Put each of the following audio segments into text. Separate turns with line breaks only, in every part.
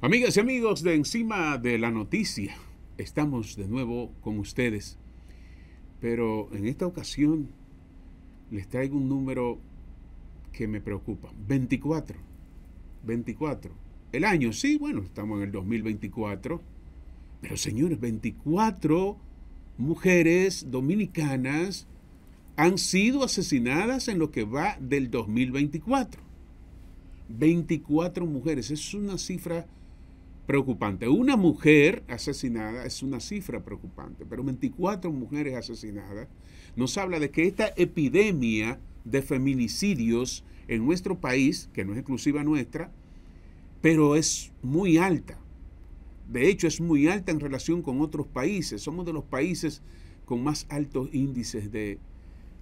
Amigas y amigos de Encima de la Noticia, estamos de nuevo con ustedes, pero en esta ocasión les traigo un número que me preocupa, 24, 24. El año, sí, bueno, estamos en el 2024, pero señores, 24 mujeres dominicanas han sido asesinadas en lo que va del 2024. 24 mujeres, es una cifra preocupante. Una mujer asesinada es una cifra preocupante, pero 24 mujeres asesinadas nos habla de que esta epidemia de feminicidios en nuestro país, que no es exclusiva nuestra, pero es muy alta. De hecho, es muy alta en relación con otros países. Somos de los países con más altos índices de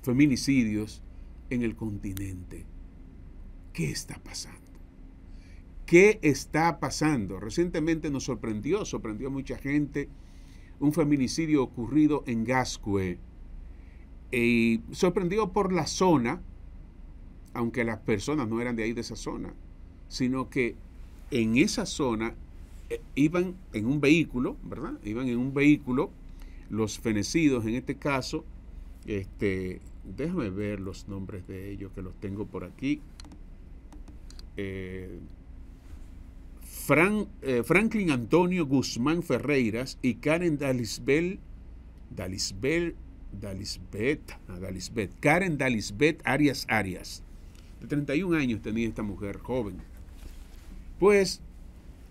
feminicidios en el continente. ¿Qué está pasando? ¿Qué está pasando? Recientemente nos sorprendió, sorprendió a mucha gente, un feminicidio ocurrido en Gascue. Y sorprendió por la zona, aunque las personas no eran de ahí de esa zona, sino que en esa zona eh, iban en un vehículo, ¿verdad? Iban en un vehículo los fenecidos en este caso. Este, déjame ver los nombres de ellos que los tengo por aquí. Eh, eh, Franklin Antonio Guzmán Ferreiras y Karen Dalisbel, Dalisbel, Dalisbet, Dalisbet, Karen Dalisbet Arias Arias. De 31 años tenía esta mujer joven. Pues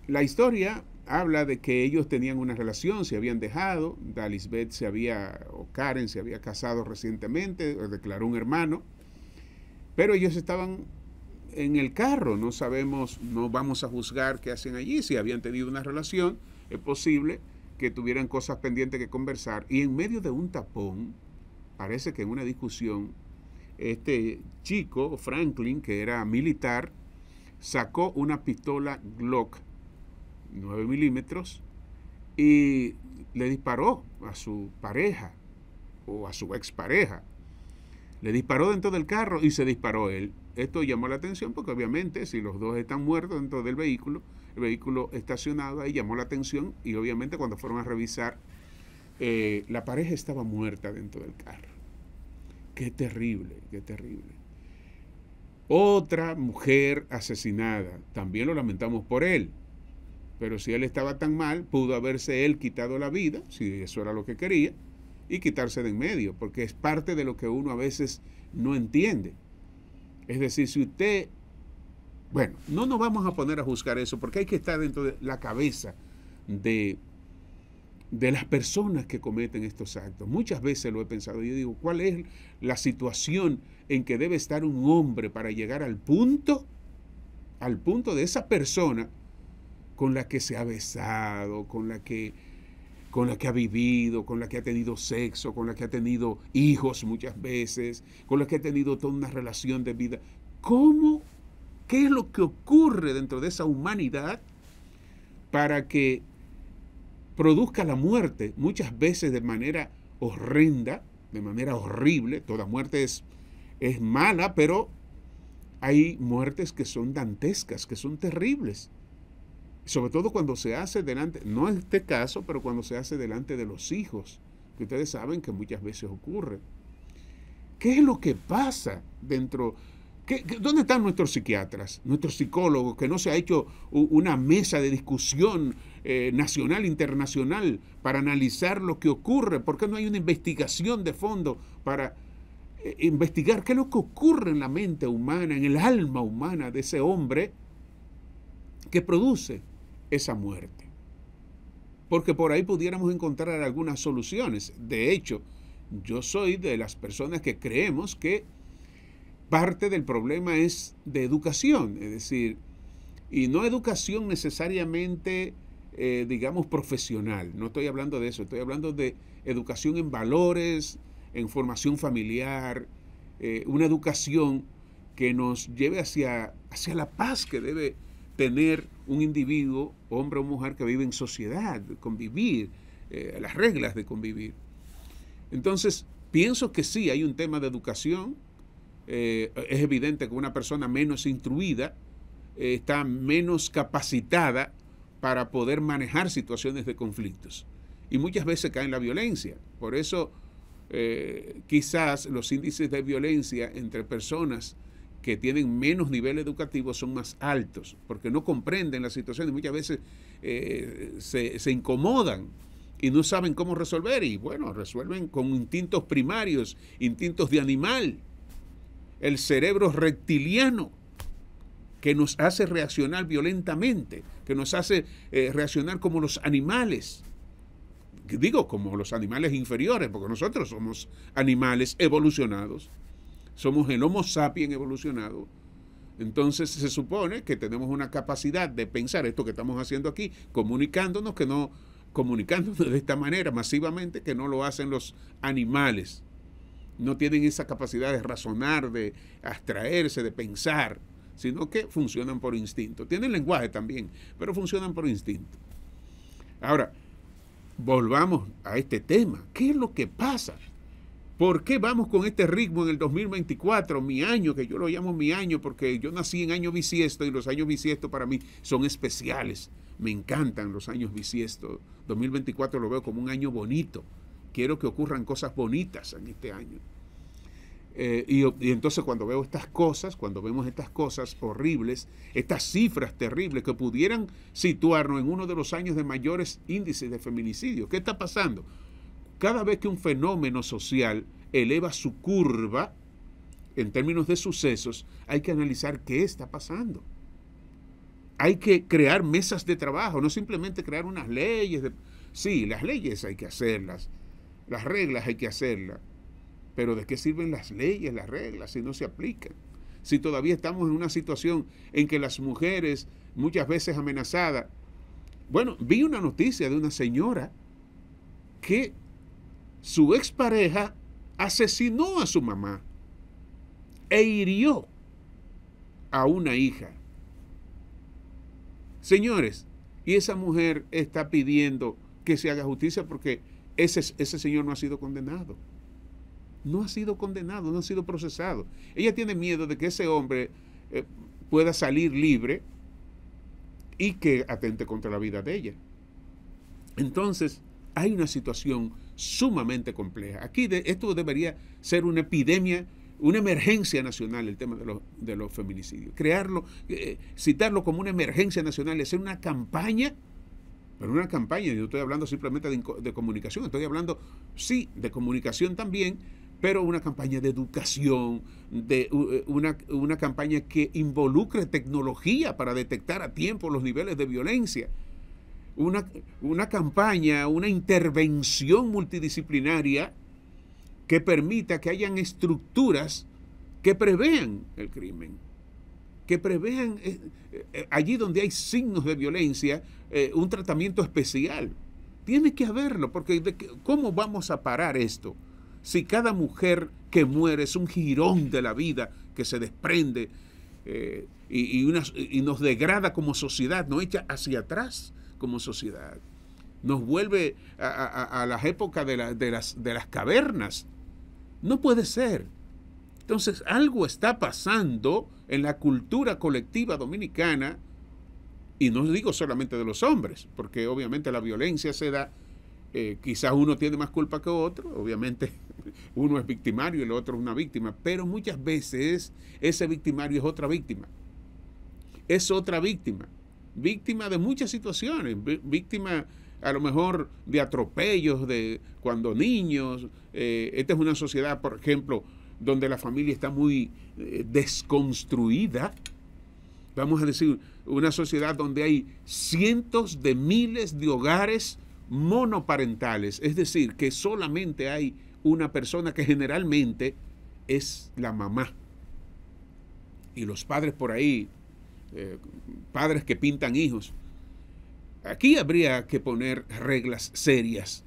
la historia habla de que ellos tenían una relación, se habían dejado, dalisbet se había, o Karen se había casado recientemente, declaró un hermano, pero ellos estaban en el carro. No sabemos, no vamos a juzgar qué hacen allí. Si habían tenido una relación, es posible que tuvieran cosas pendientes que conversar. Y en medio de un tapón, parece que en una discusión, este chico, Franklin, que era militar, sacó una pistola Glock 9 milímetros y le disparó a su pareja o a su expareja. Le disparó dentro del carro y se disparó él. Esto llamó la atención porque obviamente si los dos están muertos dentro del vehículo, el vehículo estacionado ahí llamó la atención y obviamente cuando fueron a revisar, eh, la pareja estaba muerta dentro del carro. Qué terrible, qué terrible. Otra mujer asesinada, también lo lamentamos por él, pero si él estaba tan mal, pudo haberse él quitado la vida, si eso era lo que quería, y quitarse de en medio, porque es parte de lo que uno a veces no entiende. Es decir, si usted, bueno, no nos vamos a poner a juzgar eso, porque hay que estar dentro de la cabeza de, de las personas que cometen estos actos. Muchas veces lo he pensado, yo digo, ¿cuál es la situación en que debe estar un hombre para llegar al punto, al punto de esa persona con la que se ha besado, con la que con la que ha vivido, con la que ha tenido sexo, con la que ha tenido hijos muchas veces, con la que ha tenido toda una relación de vida. ¿Cómo? ¿Qué es lo que ocurre dentro de esa humanidad para que produzca la muerte muchas veces de manera horrenda, de manera horrible? Toda muerte es, es mala, pero hay muertes que son dantescas, que son terribles sobre todo cuando se hace delante, no en este caso, pero cuando se hace delante de los hijos, que ustedes saben que muchas veces ocurre. ¿Qué es lo que pasa dentro? dónde están nuestros psiquiatras, nuestros psicólogos, que no se ha hecho una mesa de discusión eh, nacional, internacional, para analizar lo que ocurre? ¿Por qué no hay una investigación de fondo para eh, investigar qué es lo que ocurre en la mente humana, en el alma humana de ese hombre que produce esa muerte. Porque por ahí pudiéramos encontrar algunas soluciones. De hecho, yo soy de las personas que creemos que parte del problema es de educación, es decir, y no educación necesariamente, eh, digamos, profesional, no estoy hablando de eso, estoy hablando de educación en valores, en formación familiar, eh, una educación que nos lleve hacia, hacia la paz que debe tener un individuo, hombre o mujer, que vive en sociedad, convivir, eh, las reglas de convivir. Entonces, pienso que sí, hay un tema de educación. Eh, es evidente que una persona menos instruida eh, está menos capacitada para poder manejar situaciones de conflictos. Y muchas veces cae en la violencia. Por eso, quizás los índices de violencia entre personas que tienen menos nivel educativo son más altos, porque no comprenden la situación y muchas veces eh, se, incomodan y no saben cómo resolver y bueno, resuelven con instintos primarios, instintos de animal, el cerebro reptiliano que nos hace reaccionar violentamente, que nos hace eh, reaccionar como los animales. Digo, como los animales inferiores, porque nosotros somos animales evolucionados somos el Homo sapiens evolucionado, entonces se supone que tenemos una capacidad de pensar esto que estamos haciendo aquí, comunicándonos que no comunicándonos de esta manera masivamente que no lo hacen los animales. No tienen esa capacidad de razonar, de abstraerse, de pensar, sino que funcionan por instinto. Tienen lenguaje también, pero funcionan por instinto. Ahora, volvamos a este tema. ¿Qué es lo que pasa? ¿Por qué vamos con este ritmo en el 2024, mi año, que yo lo llamo mi año porque yo nací en año bisiesto y los años bisiesto para mí son especiales? Me encantan los años bisiestos. 2024 lo veo como un año bonito. Quiero que ocurran cosas bonitas en este año. Eh, y, y, entonces cuando veo estas cosas, cuando vemos estas cosas horribles, estas cifras terribles que pudieran situarnos en uno de los años de mayores índices de feminicidio, ¿qué está pasando? Cada vez que un fenómeno social eleva su curva, en términos de sucesos, hay que analizar qué está pasando. Hay que crear mesas de trabajo, no simplemente crear unas leyes. Sí, las leyes hay que hacerlas, las reglas hay que hacerlas, pero ¿de qué sirven las leyes, las reglas, si no se aplican? Si todavía estamos en una situación en que las mujeres, muchas veces amenazadas, bueno, vi una noticia de una señora que su expareja asesinó a su mamá e hirió a una hija. Señores, y esa mujer está pidiendo que se haga justicia porque ese, ese señor no ha sido condenado. No ha sido condenado, no ha sido procesado. Ella tiene miedo de que ese hombre eh, pueda salir libre y que atente contra la vida de ella. Entonces, hay una situación sumamente compleja. Aquí esto debería ser una epidemia, una emergencia nacional, el tema de los, feminicidios. Crearlo, eh, citarlo como una emergencia nacional, hacer una campaña, pero una campaña, yo estoy hablando simplemente de, comunicación, estoy hablando, sí, de comunicación también, pero una campaña de educación, de eh, una, una, campaña que involucre tecnología para detectar a tiempo los niveles de violencia una, campaña, una intervención multidisciplinaria que permita que hayan estructuras que prevean el crimen, que prevean eh, eh, eh, allí donde hay signos de violencia un tratamiento especial. Tiene que haberlo, porque ¿cómo vamos a parar esto? Si cada mujer que muere es un jirón de la vida que se desprende y, nos degrada como sociedad, nos echa hacia atrás, como sociedad. Nos vuelve a, las épocas de, la, de, las, de las cavernas. No puede ser. Entonces, algo está pasando en la cultura colectiva dominicana, y no digo solamente de los hombres, porque obviamente la violencia se da, eh, quizás uno tiene más culpa que otro, obviamente uno es victimario y el otro es una víctima, pero muchas veces ese victimario es otra víctima, es otra víctima, víctima de muchas situaciones, víctima a lo mejor de atropellos de cuando niños. Eh, esta es una sociedad, por ejemplo, donde la familia está muy eh, desconstruida. Vamos a decir, una sociedad donde hay cientos de miles de hogares monoparentales, es decir, que solamente hay una persona que generalmente es la mamá. Y los padres por ahí eh, padres que pintan hijos. Aquí habría que poner reglas serias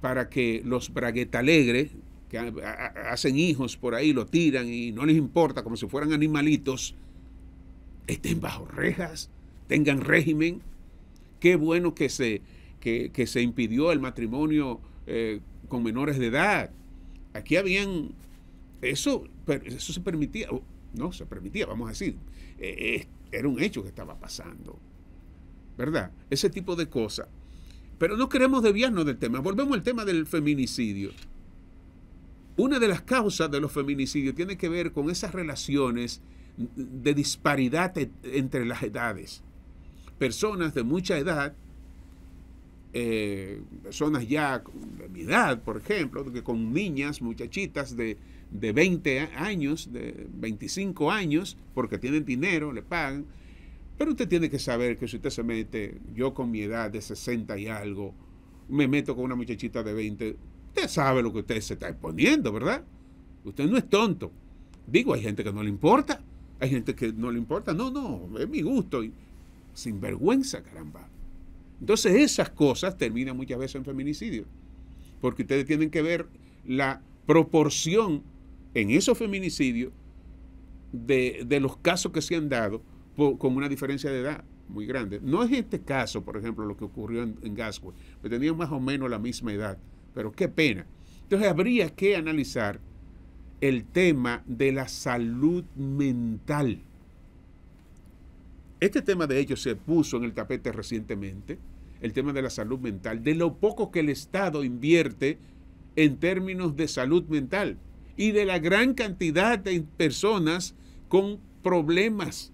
para que los braguetalegres que hacen hijos por ahí, lo tiran y no les importa, como si fueran animalitos, estén bajo rejas, tengan régimen. Qué bueno que se, que, se impidió el matrimonio eh, con menores de edad. Aquí habían, eso, eso se permitía, no se permitía, vamos a decir, eh, eh, era un hecho que estaba pasando. ¿Verdad? Ese tipo de cosas. Pero no queremos desviarnos del tema. Volvemos al tema del feminicidio. Una de las causas de los feminicidios tiene que ver con esas relaciones de disparidad e, entre las edades. Personas de mucha edad, eh, personas ya de mi edad, por ejemplo, que con niñas, muchachitas de de 20 años, de 25 años, porque tienen dinero, le pagan. Pero usted tiene que saber que si usted se mete, yo con mi edad de 60 y algo, me meto con una muchachita de 20, usted sabe lo que usted se está exponiendo, ¿verdad? Usted no es tonto. Digo, hay gente que no le importa, hay gente que no le importa, no, no, es mi gusto. Sin vergüenza, caramba. Entonces esas cosas terminan muchas veces en feminicidio, porque ustedes tienen que ver la proporción en esos feminicidios de, los casos que se han dado con una diferencia de edad muy grande. No es este caso, por ejemplo, lo que ocurrió en, en que tenían más o menos la misma edad, pero qué pena. Entonces habría que analizar el tema de la salud mental. Este tema de ellos se puso en el tapete recientemente, el tema de la salud mental, de lo poco que el Estado invierte en términos de salud mental y de la gran cantidad de personas con problemas,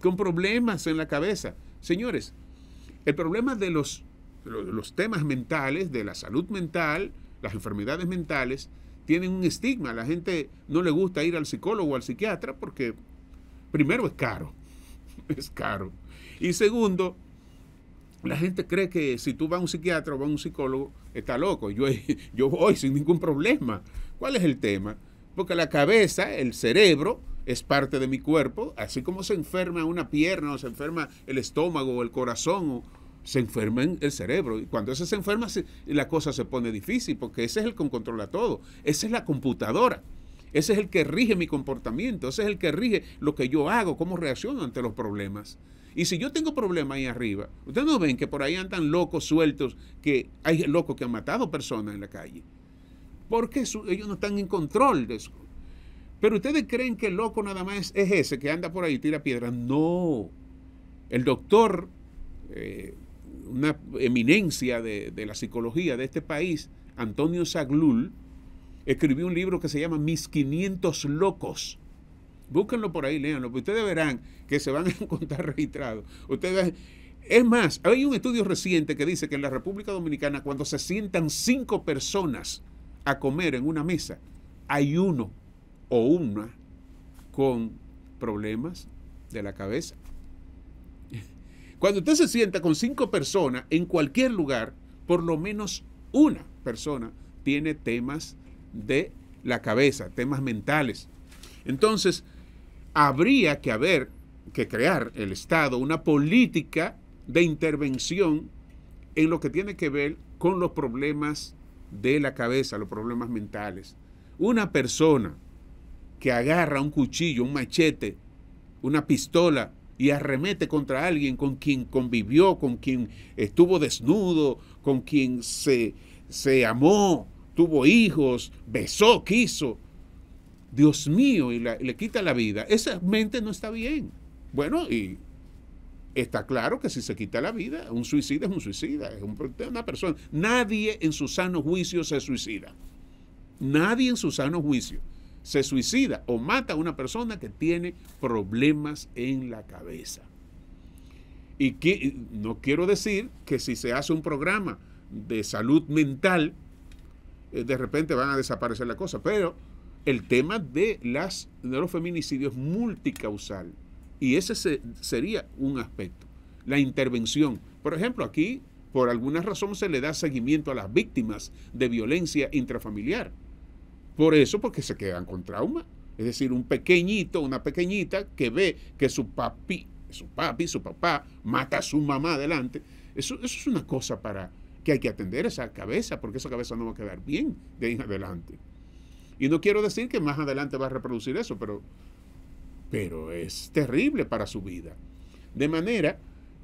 con problemas en la cabeza. Señores, el problema de los, los temas mentales, de la salud mental, las enfermedades mentales, tienen un estigma. La gente no le gusta ir al psicólogo o al psiquiatra porque, primero, es caro. Es caro. Y segundo, la gente cree que si tú vas a un psiquiatra o vas a un psicólogo, está loco. Yo, yo voy sin ningún problema. ¿Cuál es el tema? Porque la cabeza, el cerebro, es parte de mi cuerpo, así como se enferma una pierna o se enferma el estómago o el corazón o, se enferma el cerebro. Y cuando ese se enferma, la cosa se pone difícil, porque ese es el que controla todo. Esa es la computadora. Ese es el que rige mi comportamiento, ese es el que rige lo que yo hago, cómo reacciono ante los problemas. Y si yo tengo problemas ahí arriba, ustedes no ven que por ahí andan locos sueltos, que hay locos que han matado personas en la calle. Porque ellos no están en control de eso. Pero ustedes creen que el loco nada más es ese que anda por ahí y tira piedras. No. El doctor, eh, una eminencia de, de la psicología de este país, Antonio Zaglul, escribió un libro que se llama Mis 500 Locos. Búsquenlo por ahí, léanlo, porque ustedes verán que se van a encontrar registrados. Ustedes, es más, hay un estudio reciente que dice que en la República Dominicana, cuando se sientan cinco personas a comer en una mesa, hay uno o una con problemas de la cabeza. Cuando usted se sienta con cinco personas en cualquier lugar, por lo menos una persona tiene temas de la cabeza, temas mentales. Entonces, habría que haber, que crear el Estado una política de intervención en lo que tiene que ver con los problemas de la cabeza, los problemas mentales. Una persona que agarra un cuchillo, un machete, una pistola y arremete contra alguien con quien convivió, con quien estuvo desnudo, con quien se, se amó, tuvo hijos, besó, quiso. Dios mío, y, le quita la vida. Esa mente no está bien. Bueno, y está claro que si se quita la vida, un suicida es un suicida, es un, una persona. Nadie en su sano juicio se suicida. Nadie en su sano juicio se suicida o mata a una persona que tiene problemas en la cabeza. Y que, no quiero decir que si se hace un programa de salud mental, eh, de repente van a desaparecer la cosa. Pero el tema de, las, de los feminicidios multicausal. Y ese sería un aspecto. La intervención. Por ejemplo, aquí, por alguna razón, se le da seguimiento a las víctimas de violencia intrafamiliar. Por eso, porque se quedan con trauma. Es decir, un pequeñito, una pequeñita que ve que su papi, su papi, su papá mata a su mamá adelante. eso es una cosa para, que hay que atender esa cabeza, porque esa cabeza no va a quedar bien de ahí en adelante. Y no quiero decir que más adelante va a reproducir eso, pero, pero es terrible para su vida. De manera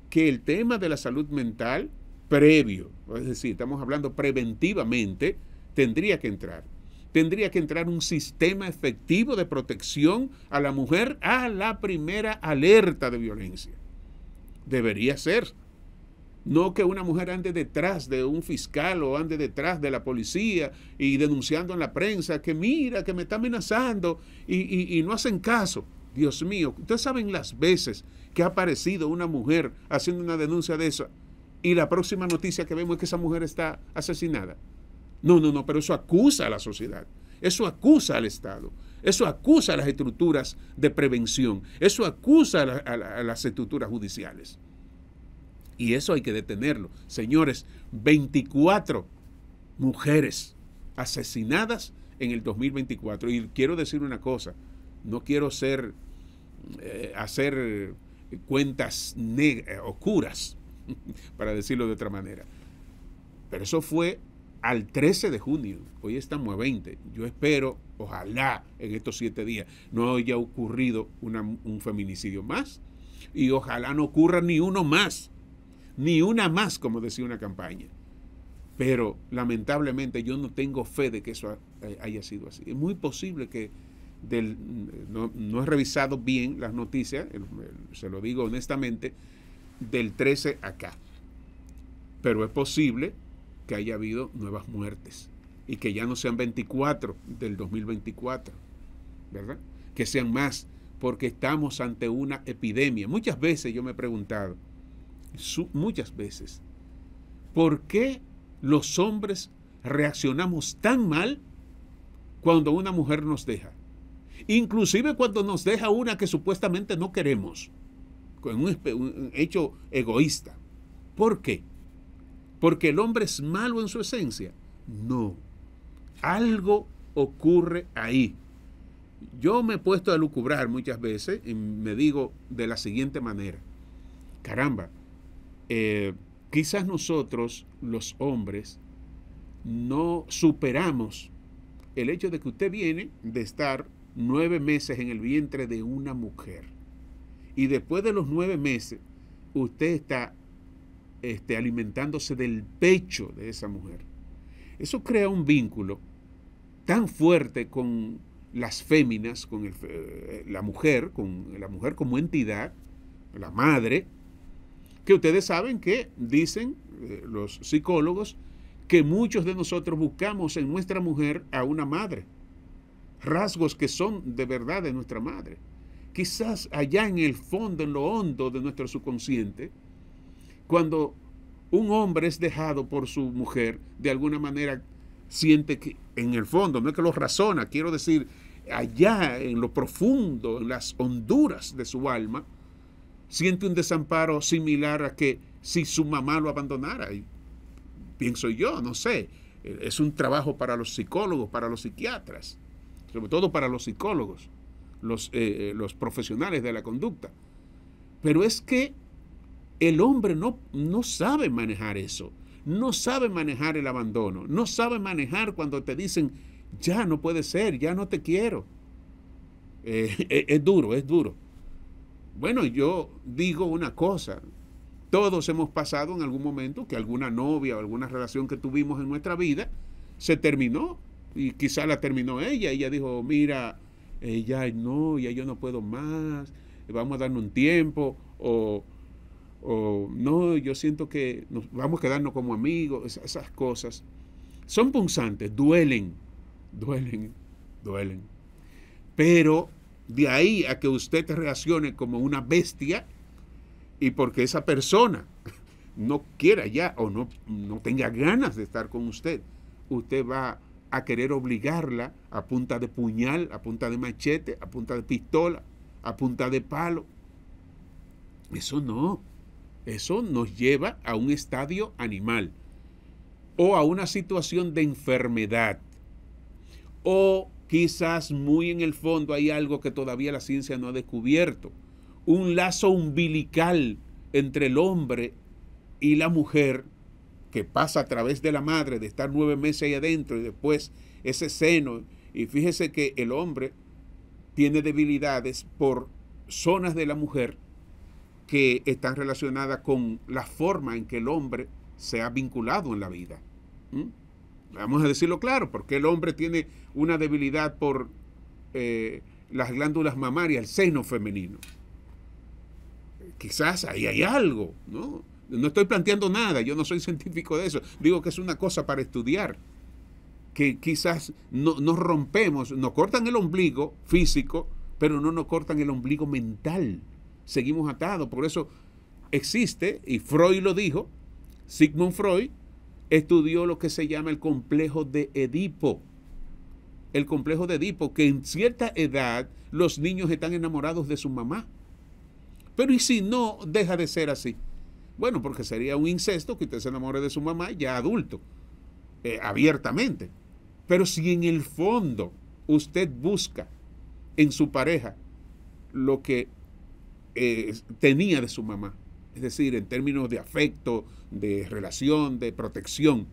que el tema de la salud mental previo, es decir, estamos hablando preventivamente, tendría que entrar. Tendría que entrar un sistema efectivo de protección a la mujer a la primera alerta de violencia. Debería ser no que una mujer ande detrás de un fiscal o ande detrás de la policía y denunciando en la prensa que mira, que me está amenazando y, no hacen caso. Dios mío, ustedes saben las veces que ha aparecido una mujer haciendo una denuncia de esa y la próxima noticia que vemos es que esa mujer está asesinada. No, no, no, pero eso acusa a la sociedad, eso acusa al Estado, eso acusa a las estructuras de prevención, eso acusa a las estructuras judiciales. Y eso hay que detenerlo. Señores, 24 mujeres asesinadas en el 2024. Y quiero decir una cosa, no quiero ser, eh, hacer cuentas eh, oscuras, para decirlo de otra manera. Pero eso fue al 13 de junio. Hoy estamos a 20. Yo espero, ojalá, en estos siete días no haya ocurrido un feminicidio más. Y ojalá no ocurra ni uno más ni una más, como decía una campaña. Pero lamentablemente yo no tengo fe de que eso eh, haya sido así. Es muy posible que no, no, he revisado bien las noticias, se lo digo honestamente, del 13 acá. Pero es posible que haya habido nuevas muertes y que ya no sean 24 del 2024, ¿verdad? Que sean más, porque estamos ante una epidemia. Muchas veces yo me he preguntado, muchas veces. ¿Por qué los hombres reaccionamos tan mal cuando una mujer nos deja? Inclusive cuando nos deja una que supuestamente no queremos, con un, un hecho egoísta. ¿Por qué? ¿Porque el hombre es malo en su esencia? No. Algo ocurre ahí. Yo me he puesto a lucubrar muchas veces y me digo de la siguiente manera, caramba, eh, quizás nosotros, los hombres, no superamos el hecho de que usted viene de estar nueve meses en el vientre de una mujer. Y después de los nueve meses, usted está este, alimentándose del pecho de esa mujer. Eso crea un vínculo tan fuerte con las féminas, con eh, la mujer, con la mujer como entidad, la madre, que ustedes saben que dicen eh, los psicólogos que muchos de nosotros buscamos en nuestra mujer a una madre, rasgos que son de verdad de nuestra madre. Quizás allá en el fondo, en lo hondo de nuestro subconsciente, cuando un hombre es dejado por su mujer, de alguna manera siente que en el fondo, no es que lo razona, quiero decir, allá en lo profundo, en las honduras de su alma, siente un desamparo similar a que si su mamá lo abandonara. pienso yo, no sé. Es un trabajo para los psicólogos, para los psiquiatras, sobre todo para los psicólogos, los, eh, eh, los profesionales de la conducta. Pero es que el hombre no, no sabe manejar eso, no sabe manejar el abandono, no sabe manejar cuando te dicen, ya no puede ser, ya no te quiero. Eh, es duro, es duro. Bueno, yo digo una cosa. Todos hemos pasado en algún momento que alguna novia o alguna relación que tuvimos en nuestra vida se terminó y quizá la terminó ella. Ella dijo, mira, ya no, ya yo no puedo más, vamos a darnos un tiempo o, no, yo siento que vamos a quedarnos como amigos, esas cosas. Son punzantes, duelen, duelen, duelen. Pero de ahí a que usted reaccione como una bestia y porque esa persona no quiera ya o no, no tenga ganas de estar con usted, usted va a querer obligarla a punta de puñal, a punta de machete, a punta de pistola, a punta de palo. Eso no. Eso nos lleva a un estadio animal o a una situación de enfermedad o Quizás muy en el fondo hay algo que todavía la ciencia no ha descubierto. Un lazo umbilical entre el hombre y la mujer que pasa a través de la madre, de estar nueve meses ahí adentro y después ese seno. Y fíjese que el hombre tiene debilidades por zonas de la mujer que están relacionadas con la forma en que el hombre se ha vinculado en la vida. Vamos a decirlo claro, porque el hombre tiene una debilidad por eh, las glándulas mamarias, el seno femenino. Quizás ahí hay algo, ¿no? No estoy planteando nada, yo no soy científico de eso. Digo que es una cosa para estudiar, que quizás nos rompemos, nos cortan el ombligo físico, pero no nos cortan el ombligo mental. Seguimos atados, por eso existe, y Freud lo dijo, Sigmund Freud, estudió lo que se llama el complejo de Edipo. El complejo de Edipo, que en cierta edad los niños están enamorados de su mamá. Pero ¿y si no deja de ser así? Bueno, porque sería un incesto que usted se enamore de su mamá ya adulto, eh, abiertamente. Pero si en el fondo usted busca en su pareja lo que eh, tenía de su mamá, es decir, en términos de afecto, de relación, de protección.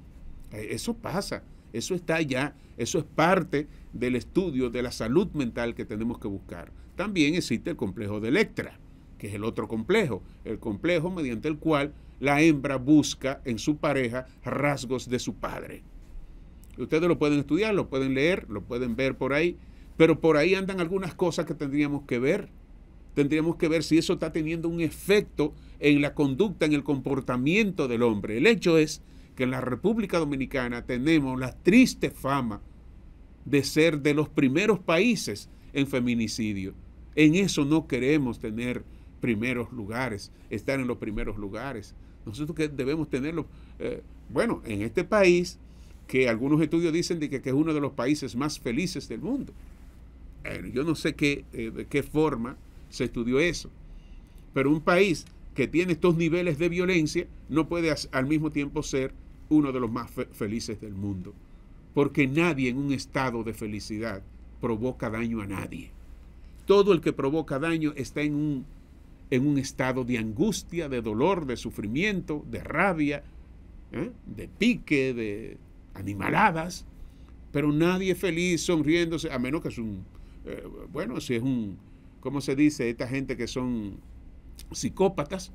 Eh, eso pasa, eso está allá, eso es parte del estudio de la salud mental que tenemos que buscar. También existe el complejo de Electra, que es el otro complejo, el complejo mediante el cual la hembra busca en su pareja rasgos de su padre. Ustedes lo pueden estudiar, lo pueden leer, lo pueden ver por ahí, pero por ahí andan algunas cosas que tendríamos que ver tendríamos que ver si eso está teniendo un efecto en la conducta, en el comportamiento del hombre. El hecho es que en la República Dominicana tenemos la triste fama de ser de los primeros países en feminicidio. En eso no queremos tener primeros lugares, estar en los primeros lugares. Nosotros que debemos tenerlo, eh, bueno, en este país, que algunos estudios dicen de que, es uno de los países más felices del mundo. yo no sé qué, eh, de qué forma se estudió eso. Pero un país que tiene estos niveles de violencia no puede al mismo tiempo ser uno de los más felices del mundo, porque nadie en un estado de felicidad provoca daño a nadie. Todo el que provoca daño está en un, en un estado de angustia, de dolor, de sufrimiento, de rabia, ¿eh? de pique, de animaladas, pero nadie feliz sonriéndose, a menos que es un, eh, bueno, si es un ¿cómo se dice? Esta gente que son psicópatas,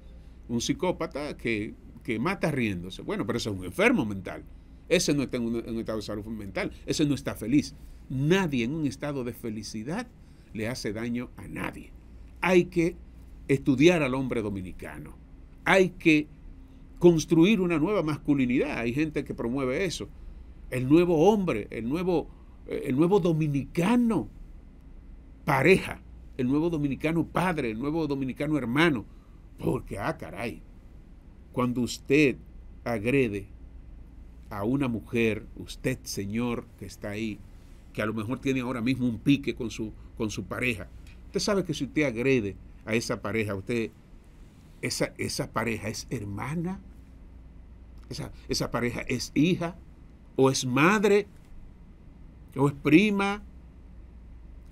un psicópata que, mata riéndose. Bueno, pero ese es un enfermo mental. Ese no está en un, un, estado de salud mental. Ese no está feliz. Nadie en un estado de felicidad le hace daño a nadie. Hay que estudiar al hombre dominicano. Hay que construir una nueva masculinidad. Hay gente que promueve eso. El nuevo hombre, el nuevo, eh, el nuevo dominicano. Pareja el nuevo dominicano padre, el nuevo dominicano hermano. Porque, ah, caray, cuando usted agrede a una mujer, usted señor que está ahí, que a lo mejor tiene ahora mismo un pique con su, con su pareja, usted sabe que si usted agrede a esa pareja, usted, esa, esa pareja es hermana, esa, esa pareja es hija, o es madre, o es prima,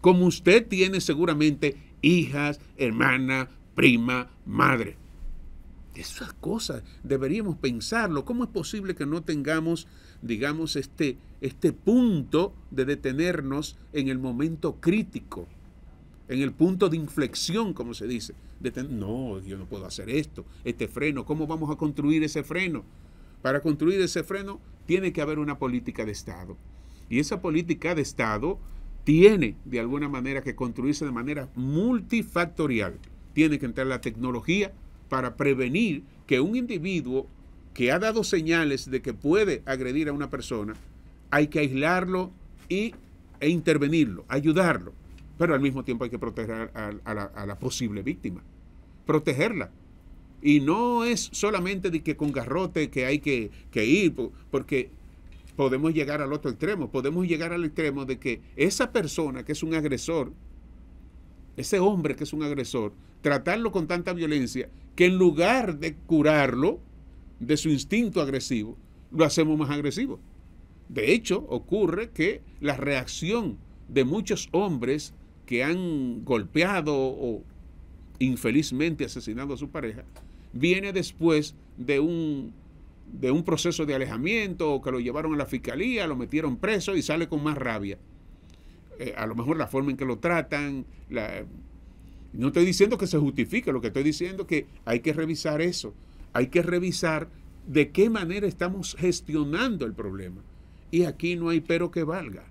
como usted tiene seguramente hijas, hermana, prima, madre. Esas cosas deberíamos pensarlo. ¿Cómo es posible que no tengamos, digamos, este, este punto de detenernos en el momento crítico, en el punto de inflexión, como se dice? no, yo no puedo hacer esto, este freno. ¿Cómo vamos a construir ese freno? Para construir ese freno tiene que haber una política de Estado. Y esa política de Estado tiene de alguna manera que construirse de manera multifactorial. Tiene que entrar la tecnología para prevenir que un individuo que ha dado señales de que puede agredir a una persona, hay que aislarlo y, e intervenirlo, ayudarlo. Pero al mismo tiempo hay que proteger a, la, posible víctima, protegerla, y no es solamente de que con garrote que hay que, ir, porque podemos llegar al otro extremo, podemos llegar al extremo de que esa persona que es un agresor, ese hombre que es un agresor, tratarlo con tanta violencia que en lugar de curarlo de su instinto agresivo, lo hacemos más agresivo. De hecho, ocurre que la reacción de muchos hombres que han golpeado o infelizmente asesinado a su pareja viene después de un de un proceso de alejamiento o que lo llevaron a la fiscalía, lo metieron preso y sale con más rabia. Eh, a lo mejor la forma en que lo tratan, la, no estoy diciendo que se justifique, lo que estoy diciendo es que hay que revisar eso, hay que revisar de qué manera estamos gestionando el problema. Y aquí no hay pero que valga.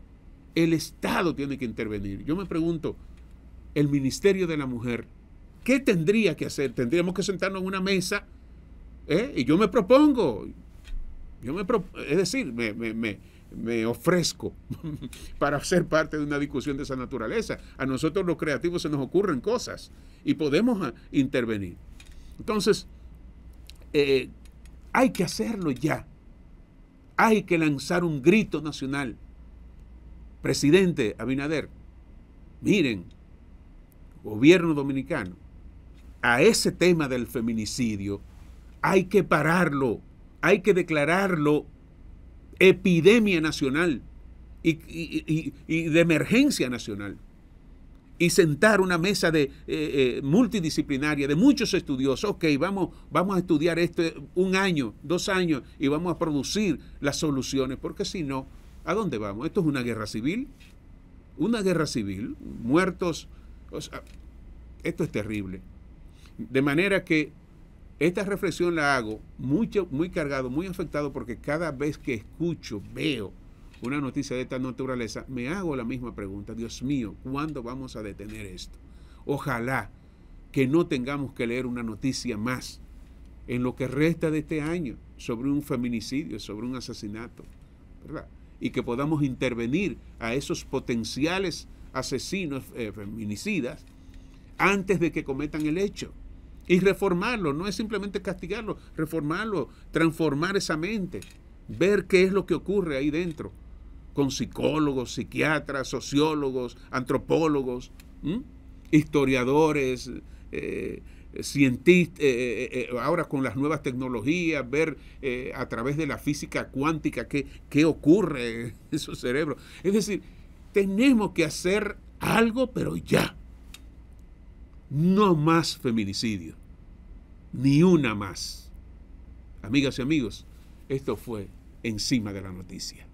El Estado tiene que intervenir. Yo me pregunto, el Ministerio de la Mujer, ¿qué tendría que hacer? Tendríamos que sentarnos en una mesa ¿Eh? Y yo me propongo, yo me es decir, me, ofrezco para ser parte de una discusión de esa naturaleza. A nosotros los creativos se nos ocurren cosas y podemos ah, intervenir. Entonces, eh, hay que hacerlo ya. Hay que lanzar un grito nacional. Presidente Abinader, miren, gobierno dominicano, a ese tema del feminicidio hay que pararlo, hay que declararlo epidemia nacional y, de emergencia nacional. Y sentar una mesa de, eh, eh, multidisciplinaria de muchos estudiosos. Ok, vamos, vamos a estudiar esto eh, un año, dos años y vamos a producir las soluciones, porque si no, ¿a dónde vamos? Esto es una guerra civil. Una guerra civil, muertos. esto es terrible. De manera que esta reflexión la hago mucho, muy cargado, muy afectado, porque cada vez que escucho, veo una noticia de esta naturaleza, me hago la misma pregunta. Dios mío, ¿cuándo vamos a detener esto? Ojalá que no tengamos que leer una noticia más en lo que resta de este año sobre un feminicidio, sobre un asesinato, ¿verdad? Y que podamos intervenir a esos potenciales asesinos eh, feminicidas antes de que cometan el hecho y reformarlo, no es simplemente castigarlo, reformarlo, transformar esa mente, ver qué es lo que ocurre ahí dentro, con psicólogos, psiquiatras, sociólogos, antropólogos, historiadores, eh, cientistas, eh, eh, eh, ahora con las nuevas tecnologías, ver a través de la física cuántica qué, qué ocurre en su cerebro. Es decir, tenemos que hacer algo, pero ya. No más feminicidio. Ni una más. Amigas y amigos, esto fue Encima de la Noticia.